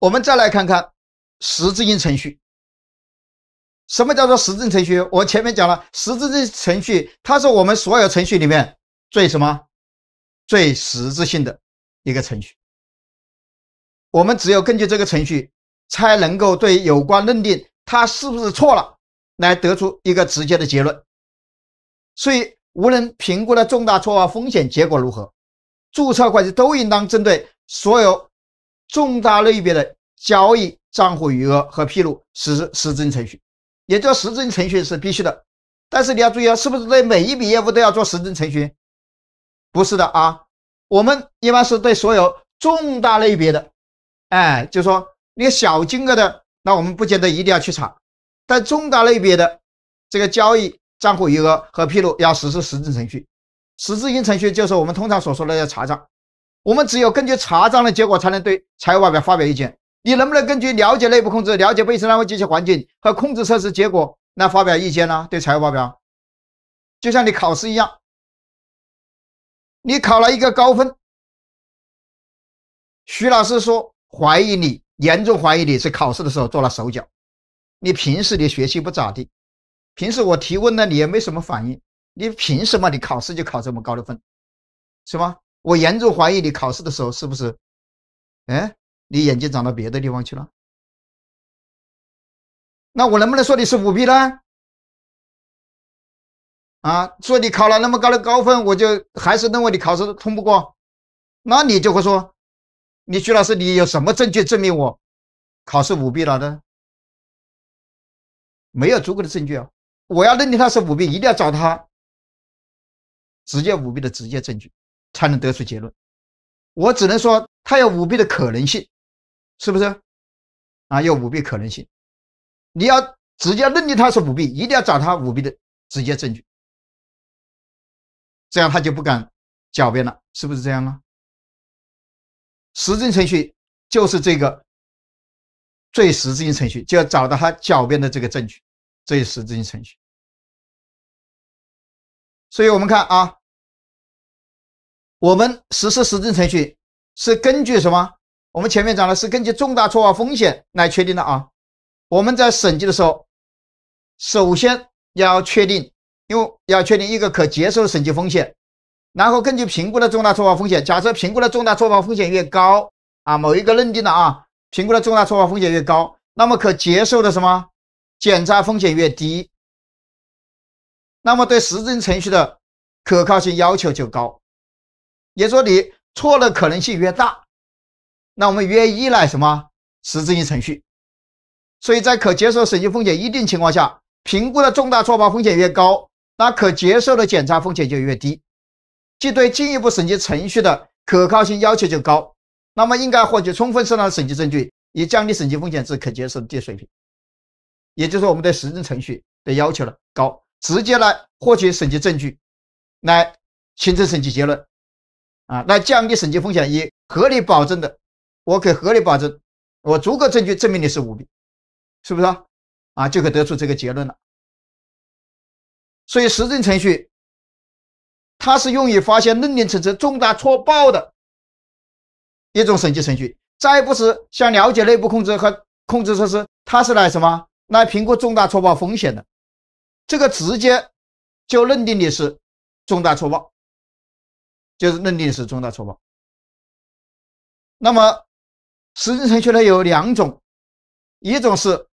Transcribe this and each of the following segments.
我们再来看看实质性程序。什么叫做实质性程序？我前面讲了，实质性程序，它是我们所有程序里面最什么最实质性的一个程序。我们只有根据这个程序，才能够对有关认定它是不是错了，来得出一个直接的结论。所以，无论评估的重大错报风险结果如何，注册会计都应当针对所有。重大类别的交易账户余额和披露实施实质性程序，也就实质性程序是必须的。但是你要注意啊，是不是对每一笔业务都要做实质性程序？不是的啊，我们一般是对所有重大类别的，哎，就说那个小金额的，那我们不见得一定要去查。但重大类别的这个交易账户余额和披露要实施实质程序，实质性程序就是我们通常所说的要查账。我们只有根据查账的结果，才能对财务报表发表意见。你能不能根据了解内部控制、了解被测单位机其环境和控制测试结果来发表意见呢？对财务报表，就像你考试一样，你考了一个高分，徐老师说怀疑你，严重怀疑你是考试的时候做了手脚。你平时你学习不咋地，平时我提问呢你也没什么反应，你凭什么你考试就考这么高的分，是吗？我严重怀疑你考试的时候是不是，哎，你眼睛长到别的地方去了？那我能不能说你是舞弊呢？啊，说你考了那么高的高分，我就还是认为你考试通不过。那你就会说，你徐老师，你有什么证据证明我考试舞弊了呢？没有足够的证据啊！我要认定他是舞弊，一定要找他直接舞弊的直接证据。才能得出结论。我只能说他有舞弊的可能性，是不是？啊，有舞弊可能性。你要直接认定他是舞弊，一定要找他舞弊的直接证据。这样他就不敢狡辩了，是不是这样啊？实证程序就是这个最实质性程序，就要找到他狡辩的这个证据，最实质性程序。所以我们看啊。我们实施实证程序是根据什么？我们前面讲的是根据重大错报风险来确定的啊。我们在审计的时候，首先要确定，因为要确定一个可接受的审计风险，然后根据评估的重大错报风险。假设评估的重大错报风险越高啊，某一个认定的啊，评估的重大错报风险越高，那么可接受的什么检查风险越低，那么对实证程序的可靠性要求就高。也说你错的可能性越大，那我们越依赖什么实质性程序。所以在可接受审计风险一定情况下，评估的重大错报风险越高，那可接受的检查风险就越低，即对进一步审计程序的可靠性要求就高。那么应该获取充分适当的审计证据，以降低审计风险至可接受的低水平。也就是说，我们对实证程序的要求了高，直接来获取审计证据，来形成审计结论。啊，来降低审计风险，一合理保证的，我可以合理保证，我足够证据证明你是舞弊，是不是啊？啊，就可得出这个结论了。所以，实证程序，它是用于发现、认定层次重大错报的一种审计程序。再不是像了解内部控制和控制措施，它是来什么？来评估重大错报风险的。这个直接就认定你是重大错报。就是认定是重大错报。那么，实质性程序呢有两种，一种是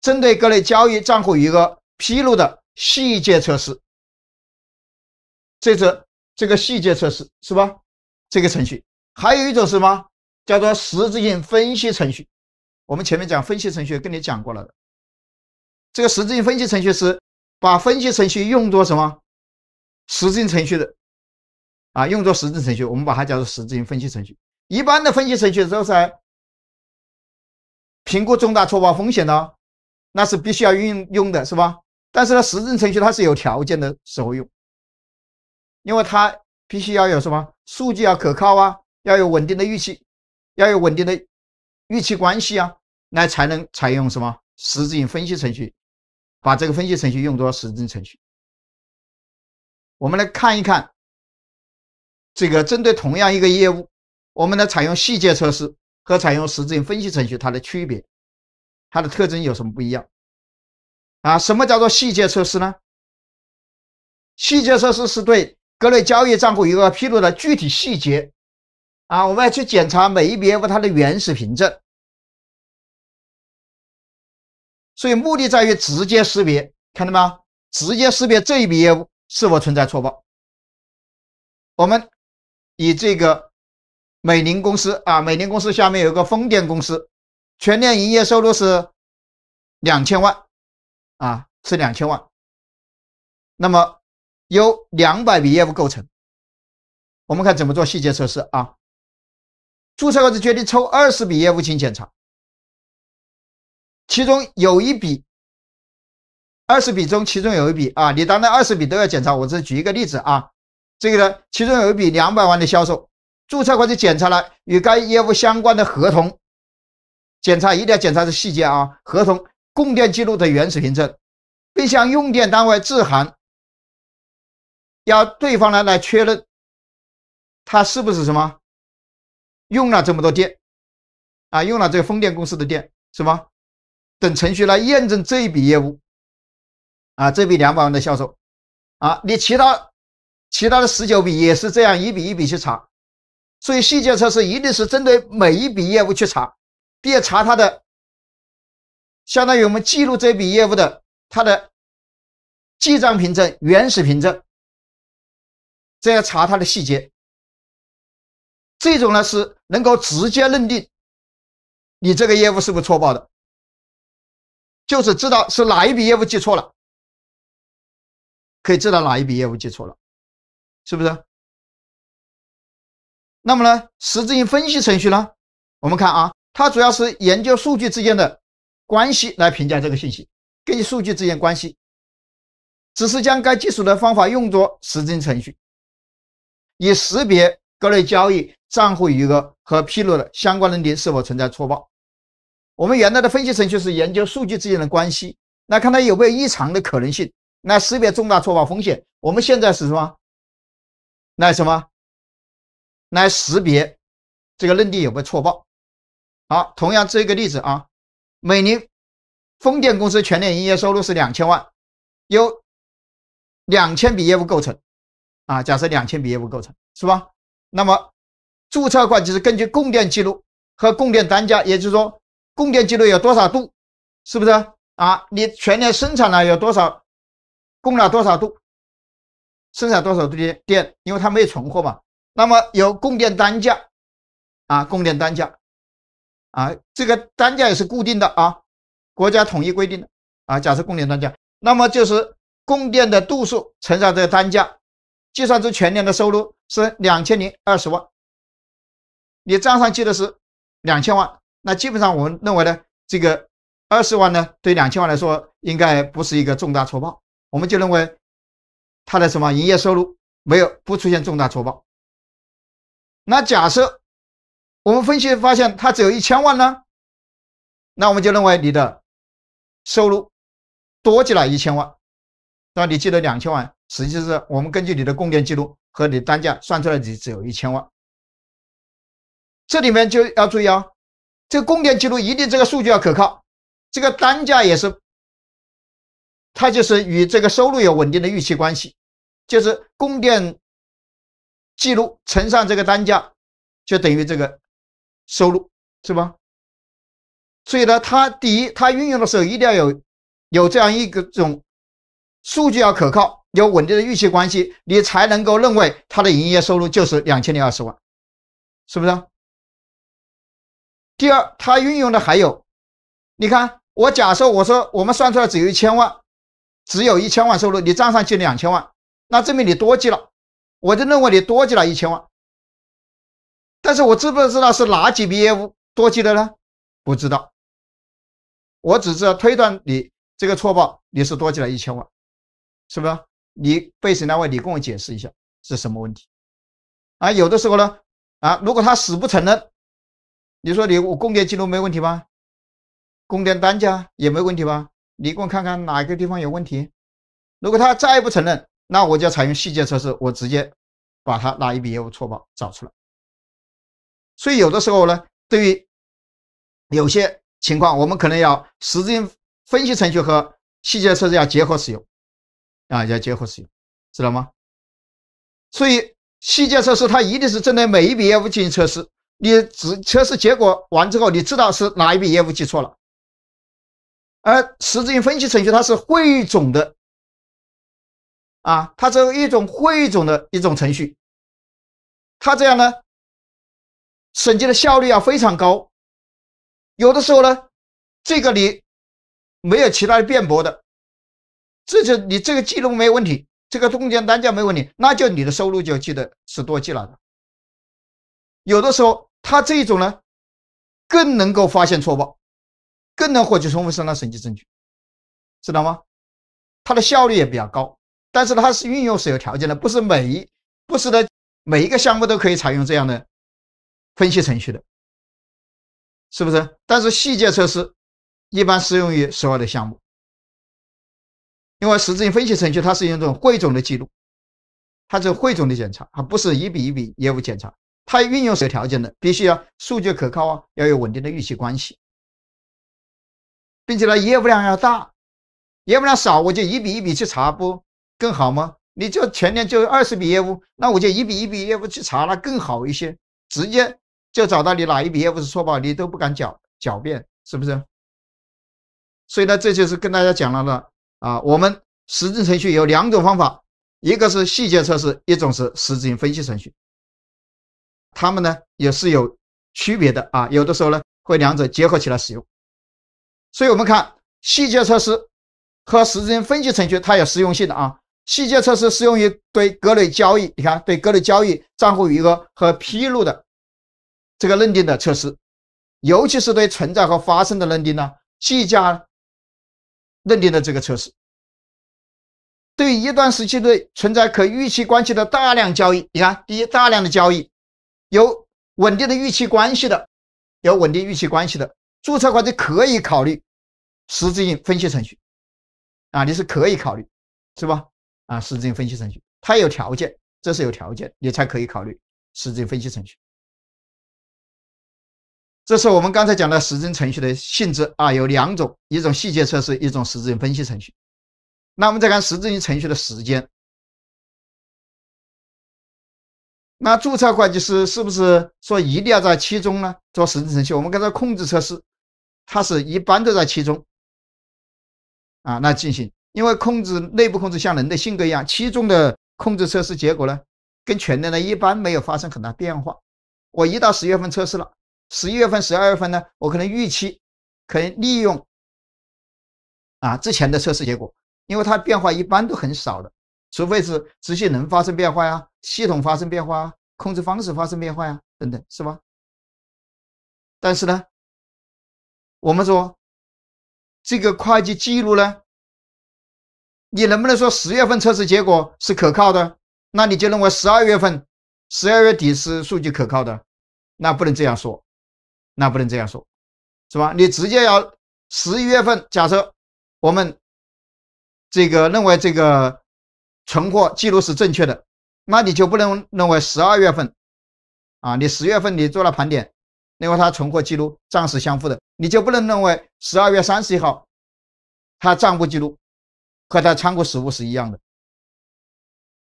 针对各类交易、账户余额披露的细节测试，这是这个细节测试是吧？这个程序，还有一种什么叫做实质性分析程序？我们前面讲分析程序跟你讲过了的，这个实质性分析程序是把分析程序用作什么实质性程序的？啊，用作实质性程序，我们把它叫做实质性分析程序。一般的分析程序都是评估重大错报风险的，那是必须要运用的，是吧？但是呢，实质性程序它是有条件的时候用，因为它必须要有什么数据要可靠啊，要有稳定的预期，要有稳定的预期关系啊，那才能采用什么实质性分析程序，把这个分析程序用作实质性程序。我们来看一看。这个针对同样一个业务，我们呢采用细节测试和采用实质性分析程序，它的区别，它的特征有什么不一样？啊，什么叫做细节测试呢？细节测试是对各类交易账户一个披露的具体细节，啊，我们要去检查每一笔业务它的原始凭证，所以目的在于直接识别，看到吗？直接识别这一笔业务是否存在错报，我们。以这个美林公司啊，美林公司下面有一个风电公司，全年营业收入是两千万啊，是两千万。那么由两百笔业务构成，我们看怎么做细节测试啊？注册后计决定抽二十笔业务进行检查，其中有一笔，二十笔中其中有一笔啊，你当然二十笔都要检查。我只举一个例子啊。这个呢，其中有一笔两百万的销售，注册会计检查了与该业务相关的合同，检查一定要检查这细节啊，合同、供电记录的原始凭证，并向用电单位致函，要对方呢来确认，他是不是什么用了这么多电，啊，用了这个风电公司的电，什么等程序来验证这一笔业务，啊，这笔两百万的销售，啊，你其他。其他的十九笔也是这样，一笔一笔去查，所以细节测试一定是针对每一笔业务去查，要查它的，相当于我们记录这笔业务的它的记账凭证、原始凭证，这样查它的细节。这种呢是能够直接认定你这个业务是不是错报的，就是知道是哪一笔业务记错了，可以知道哪一笔业务记错了。是不是？那么呢？实质性分析程序呢？我们看啊，它主要是研究数据之间的关系来评价这个信息，根据数据之间关系，只是将该技术的方法用作实质性程序，以识别各类交易、账户余额和披露的相关认定是否存在错报。我们原来的分析程序是研究数据之间的关系，那看它有没有异常的可能性，来识别重大错报风险。我们现在是什么？来什么？来识别这个认定有没有错报？好，同样这个例子啊，每年风电公司全年营业收入是两千万，由两千笔业务构成啊。假设两千笔业务构成是吧？那么注册会计师根据供电记录和供电单价，也就是说供电记录有多少度，是不是啊？你全年生产了有多少，供了多少度？生产多少度电？因为它没有存货嘛。那么有供电单价啊，供电单价啊，这个单价也是固定的啊，国家统一规定的啊。假设供电单价，那么就是供电的度数乘上这个单价，计算出全年的收入是两千零二十万。你账上记的是两千万，那基本上我们认为呢，这个二十万呢，对两千万来说应该不是一个重大错报，我们就认为。它的什么营业收入没有不出现重大错报？那假设我们分析发现它只有一千万呢？那我们就认为你的收入多记了一千万。那你记得两千万，实际是我们根据你的供电记录和你单价算出来你只有一千万。这里面就要注意啊，这个供电记录一定这个数据要可靠，这个单价也是。它就是与这个收入有稳定的预期关系，就是供电记录乘上这个单价，就等于这个收入，是吧？所以呢，它第一，它运用的时候一定要有有这样一个种数据要可靠，有稳定的预期关系，你才能够认为它的营业收入就是两千零二十万，是不是？第二，它运用的还有，你看，我假设我说我们算出来只有一千万。只有一千万收入，你账上记两千万，那证明你多记了，我就认为你多记了一千万。但是我知不知道是哪几笔业务多记的呢？不知道，我只知道推断你这个错报，你是多记了一千万，是不是？你被审单位，你跟我解释一下是什么问题？啊，有的时候呢，啊，如果他死不承认，你说你我供电记录没问题吧？供电单价也没问题吧？你给我看看哪个地方有问题？如果他再不承认，那我就要采用细节测试，我直接把他哪一笔业务错报找出来。所以有的时候呢，对于有些情况，我们可能要实质性分析程序和细节测试要结合使用，啊，要结合使用，知道吗？所以细节测试它一定是针对每一笔业务进行测试。你只测试结果完之后，你知道是哪一笔业务记错了。而实质性分析程序，它是汇总的，啊，它是一种汇总的一种程序，它这样呢，审计的效率啊非常高。有的时候呢，这个你没有其他的辩驳的，这就你这个记录没有问题，这个中间单价没有问题，那就你的收入就记得是多记了的。有的时候，它这一种呢，更能够发现错报。更能获取充分适当的审计证据，知道吗？它的效率也比较高，但是它是运用是有条件的，不是每一不是的每一个项目都可以采用这样的分析程序的，是不是？但是细节测试一般适用于所有的项目。因为实质性分析程序它是用一种汇总的记录，它是汇总的检查，它不是一笔一笔业务检查，它运用是有条件的，必须要数据可靠啊，要有稳定的预期关系。并且呢，业务量要大，业务量少我就一笔一笔去查，不更好吗？你就全年就二十笔业务，那我就一笔一笔业务去查，那更好一些，直接就找到你哪一笔业务是错报，你都不敢狡狡辩，是不是？所以呢，这就是跟大家讲了呢，啊，我们实质程序有两种方法，一个是细节测试，一种是实质性分析程序，它们呢也是有区别的啊，有的时候呢会两者结合起来使用。所以，我们看细节测试和实质性分析程序，它有适用性的啊。细节测试适用于对各类交易，你看对各类交易、账户余额和披露的这个认定的测试，尤其是对存在和发生的认定呢，计价认定的这个测试。对于一段时期内存在可预期关系的大量交易，你看，第一，大量的交易有稳定的预期关系的，有稳定预期关系的。注册会计师可以考虑实质性分析程序，啊，你是可以考虑，是吧？啊，实质性分析程序，它有条件，这是有条件，你才可以考虑实质性分析程序。这是我们刚才讲的实证程序的性质啊，有两种，一种细节测试，一种实质性分析程序。那我们再看实质性程序的时间，那注册会计师是不是说一定要在期中呢做实质性程序？我们刚才控制测试。它是一般都在其中，啊，那进行，因为控制内部控制像人的性格一样，其中的控制测试结果呢，跟全年呢一般没有发生很大变化。我一到十月份测试了，十一月份、十二月份呢，我可能预期，可以利用，啊，之前的测试结果，因为它变化一般都很少的，除非是执行能发生变化呀，系统发生变化啊，控制方式发生变化呀等等，是吧？但是呢。我们说，这个会计记录呢，你能不能说十月份测试结果是可靠的？那你就认为十二月份、十二月底是数据可靠的？那不能这样说，那不能这样说，是吧？你直接要十一月份，假设我们这个认为这个存货记录是正确的，那你就不能认为十二月份，啊，你十月份你做了盘点，因为它存货记录暂时相符的。你就不能认为十二月三十一号，他账簿记录和他仓库实物是一样的。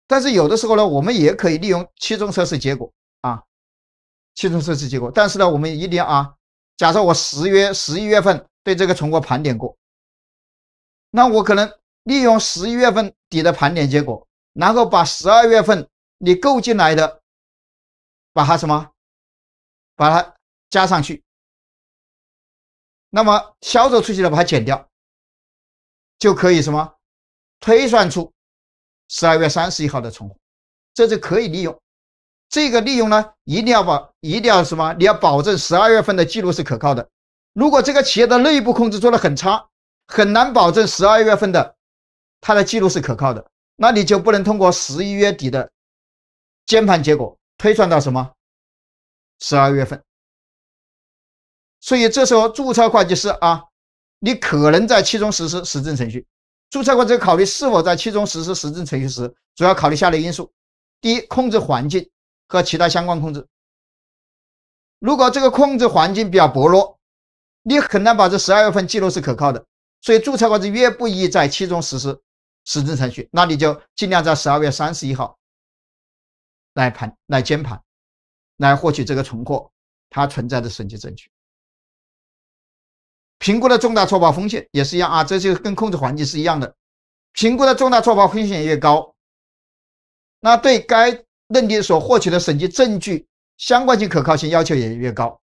但是有的时候呢，我们也可以利用期中测试结果啊，期中测试结果。但是呢，我们一定要啊，假设我十月、十一月份对这个存货盘点过，那我可能利用十一月份底的盘点结果，然后把十二月份你购进来的，把它什么，把它加上去。那么销售出去的把它减掉，就可以什么推算出十二月三十一号的存货，这是可以利用。这个利用呢，一定要保，一定要什么？你要保证十二月份的记录是可靠的。如果这个企业的内部控制做得很差，很难保证十二月份的它的记录是可靠的，那你就不能通过十一月底的监盘结果推算到什么十二月份。所以这时候注册会计师啊，你可能在其中实施实证程序。注册会计师考虑是否在其中实施实证程序时，主要考虑下列因素：第一，控制环境和其他相关控制。如果这个控制环境比较薄弱，你很难保证十二月份记录是可靠的。所以，注册会计越不宜在其中实施实证程序，那你就尽量在十二月三十一号来盘、来监盘，来获取这个存货它存在的审计证据。评估的重大错报风险也是一样啊，这就跟控制环境是一样的。评估的重大错报风险越高，那对该认定所获取的审计证据相关性、可靠性要求也越高。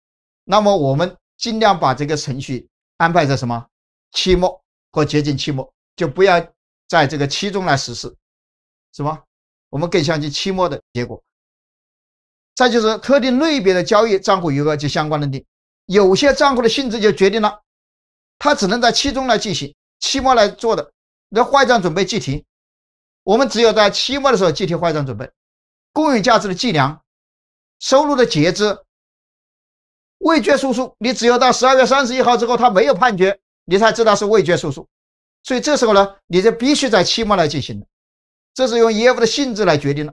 那么我们尽量把这个程序安排在什么期末或接近期末，就不要在这个期中来实施，是吧？我们更相信期末的结果。再就是特定类别的交易、账户余额及相关认定，有些账户的性质就决定了。它只能在期中来进行，期末来做的。那坏账准备计提，我们只有在期末的时候计提坏账准备。公允价值的计量，收入的结支，未决诉讼，你只有到十二月三十一号之后，他没有判决，你才知道是未决诉讼。所以这时候呢，你就必须在期末来进行。这是用业务的性质来决定了，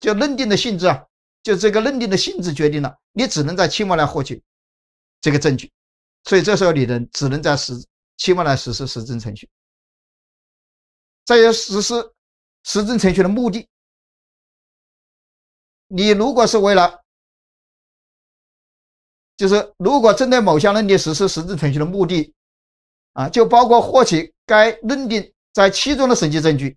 就认定的性质啊，就这个认定的性质决定了，你只能在期末来获取这个证据。所以这时候你能只能在期末来实施实证程序。再有实施实证程序的目的，你如果是为了，就是如果针对某项认定实施实证程序的目的，啊，就包括获取该认定在期中的审计证据，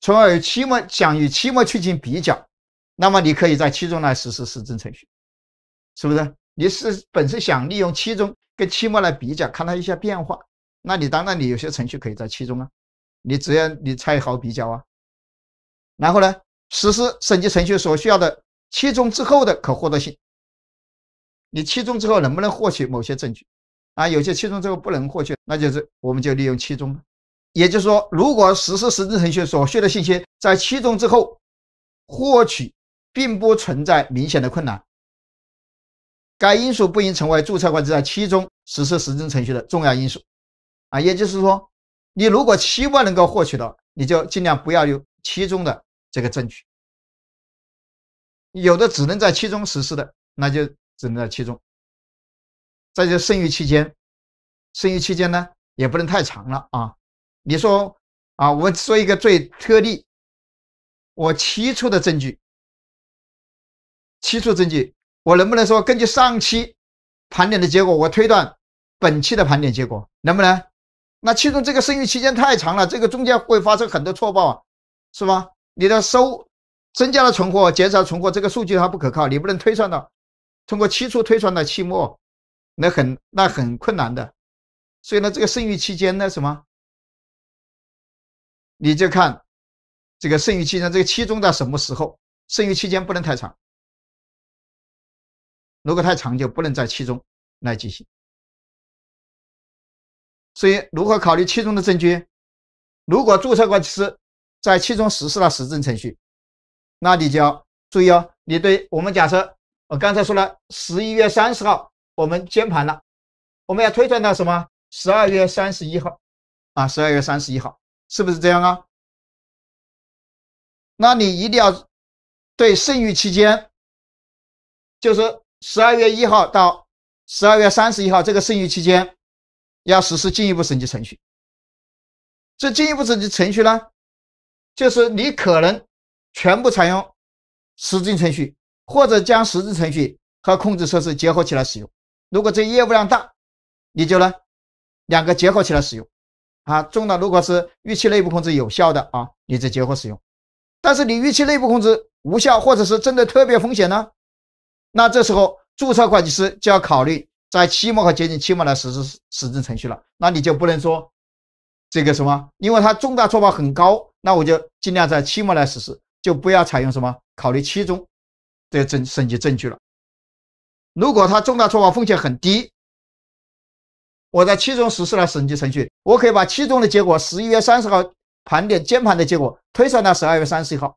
从而期末想与期末去进行比较，那么你可以在期中来实施实证程序，是不是？你是本身想利用期中跟期末来比较，看它一些变化，那你当然你有些程序可以在期中啊，你只要你才好比较啊。然后呢，实施审计程序所需要的期中之后的可获得性，你期中之后能不能获取某些证据？啊，有些期中之后不能获取，那就是我们就利用期中。也就是说，如果实施实质程序所需的信息在期中之后获取并不存在明显的困难。该因素不应成为注册会计师在期中实施实证程序的重要因素，啊，也就是说，你如果期望能够获取到，你就尽量不要有期中的这个证据。有的只能在期中实施的，那就只能在期中。在这剩余期间，剩余期间呢，也不能太长了啊。你说啊，我说一个最特例，我期初的证据，期初证据。我能不能说，根据上期盘点的结果，我推断本期的盘点结果能不能？那其中这个剩余期间太长了，这个中间会发生很多错报啊，是吧？你的收增加了存货，减少存货，这个数据它不可靠，你不能推算到通过期初推算到期末，那很那很困难的。所以呢，这个剩余期间呢什么？你就看这个剩余期间，这个期中在什么时候？剩余期间不能太长。如果太长，就不能在期中来进行。所以，如何考虑期中的证据？如果注册会计师在期中实施了实证程序，那你就要注意哦。你对，我们假设我刚才说了，十一月三十号我们监盘了，我们要推算到什么？十二月三十一号啊，十二月三十一号是不是这样啊？那你一定要对剩余期间，就是。十二月一号到十二月三十一号这个剩余期间，要实施进一步审计程序。这进一步审计程序呢，就是你可能全部采用实质性程序，或者将实质程序和控制测试结合起来使用。如果这业务量大，你就呢两个结合起来使用。啊，中了如果是预期内部控制有效的啊，你再结合使用。但是你预期内部控制无效，或者是真的特别风险呢？那这时候，注册会计师就要考虑在期末和接近期末来实施实证程序了。那你就不能说这个什么，因为它重大错报很高，那我就尽量在期末来实施，就不要采用什么考虑期中的审审计证据了。如果它重大错报风险很低，我在期中实施了审计程序，我可以把期中的结果十一月三十号盘点监盘的结果推算到十二月三十一号。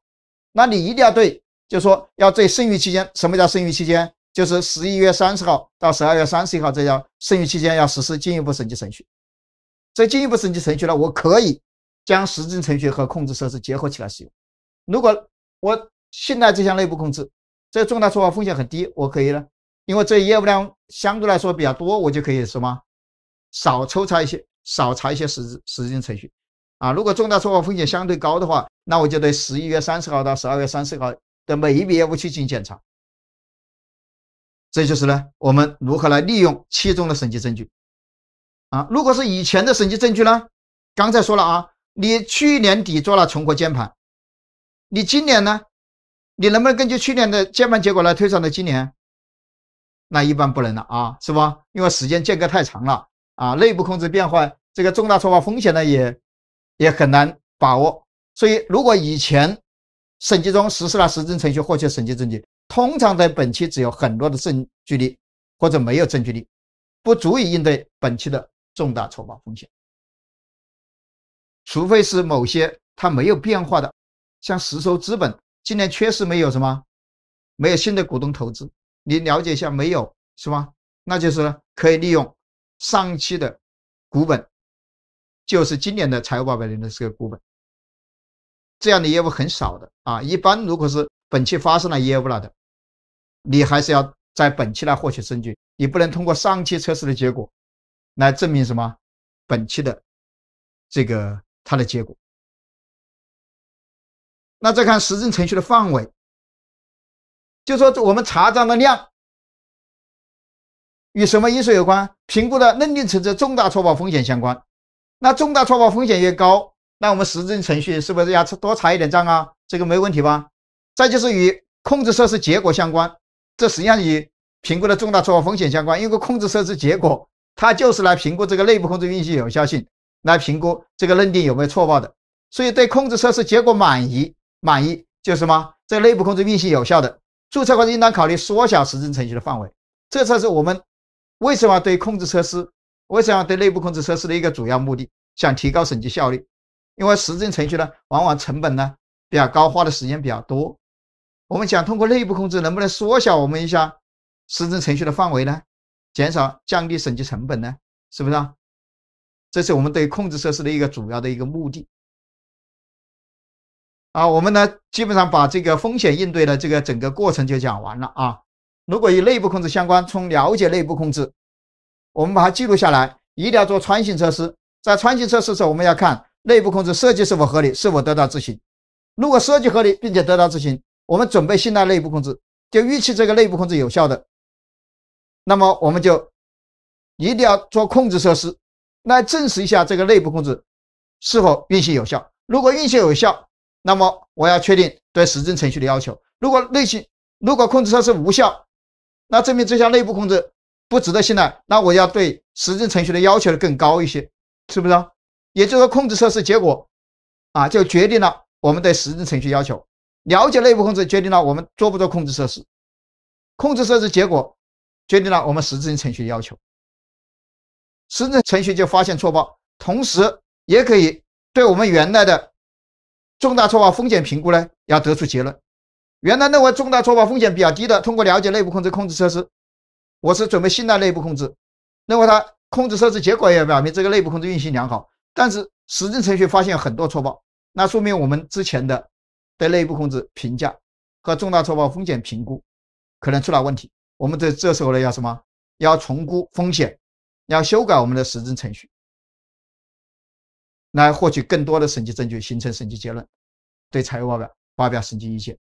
那你一定要对。就说要在剩余期间，什么叫剩余期间？就是十一月三十号到十二月三十一号，这叫剩余期间，要实施进一步审计程序。这进一步审计程序呢，我可以将实质程序和控制设施结合起来使用。如果我信赖这项内部控制，这个重大错报风险很低，我可以呢，因为这业务量相对来说比较多，我就可以什么少抽查一些，少查一些实质实证程序。啊，如果重大错报风险相对高的话，那我就得十一月三十号到十二月三十号。的每一笔业务去进行检查，这就是呢，我们如何来利用其中的审计证据啊？如果是以前的审计证据呢？刚才说了啊，你去年底做了存货监盘，你今年呢，你能不能根据去年的监盘结果来推算到今年？那一般不能了啊，是吧？因为时间间隔太长了啊，内部控制变化，这个重大错报风险呢，也也很难把握。所以如果以前，审计中实施了实证程序获取审计证据，通常在本期只有很多的证据力，或者没有证据力，不足以应对本期的重大错报风险。除非是某些它没有变化的，像实收资本，今年确实没有什么，没有新的股东投资，你了解一下没有是吧？那就是可以利用上期的股本，就是今年的财务报表里的这个股本。这样的业务很少的啊，一般如果是本期发生了业务了的，你还是要在本期来获取证据，你不能通过上期测试的结果来证明什么本期的这个它的结果。那再看实证程序的范围，就说我们查账的量与什么因素有关？评估的、认定存在重大错报风险相关，那重大错报风险越高。那我们实质性程序是不是要多查一点账啊？这个没问题吧？再就是与控制测试结果相关，这实际上与评估的重大错报风险相关，因为控制测试结果它就是来评估这个内部控制运行有效性，来评估这个认定有没有错报的。所以对控制测试结果满意，满意就是什么？这内部控制运行有效的注册过程应当考虑缩小实质程序的范围。这才是我们为什么对控制测试？为什么对内部控制测试的一个主要目的，想提高审计效率？因为实证程序呢，往往成本呢比较高，花的时间比较多。我们想通过内部控制能不能缩小我们一下实证程序的范围呢？减少、降低审计成本呢？是不是？啊？这是我们对控制设施的一个主要的一个目的。啊，我们呢基本上把这个风险应对的这个整个过程就讲完了啊。如果与内部控制相关，从了解内部控制，我们把它记录下来，一定要做穿行测试。在穿行测试时候，我们要看。内部控制设计是否合理，是否得到执行？如果设计合理并且得到执行，我们准备信赖内部控制，就预期这个内部控制有效的。那么我们就一定要做控制测施来证实一下这个内部控制是否运行有效。如果运行有效，那么我要确定对实证程序的要求。如果内行如果控制测施无效，那证明这项内部控制不值得信赖，那我要对实证程序的要求更高一些，是不是啊？也就是说，控制测试结果啊，就决定了我们对实质性程序要求；了解内部控制决定了我们做不做控制测试；控制测试结果决定了我们实质性程序要求。实质性程序就发现错报，同时也可以对我们原来的重大错报风险评估呢，要得出结论。原来认为重大错报风险比较低的，通过了解内部控制控制测试，我是准备信赖内部控制；认为它控制测试结果也表明这个内部控制运行良好。但是，实证程序发现很多错报，那说明我们之前的对内部控制评价和重大错报风险评估可能出了问题。我们这这时候呢，要什么？要重估风险，要修改我们的实证程序，来获取更多的审计证据，形成审计结论，对财务报表发表审计意见。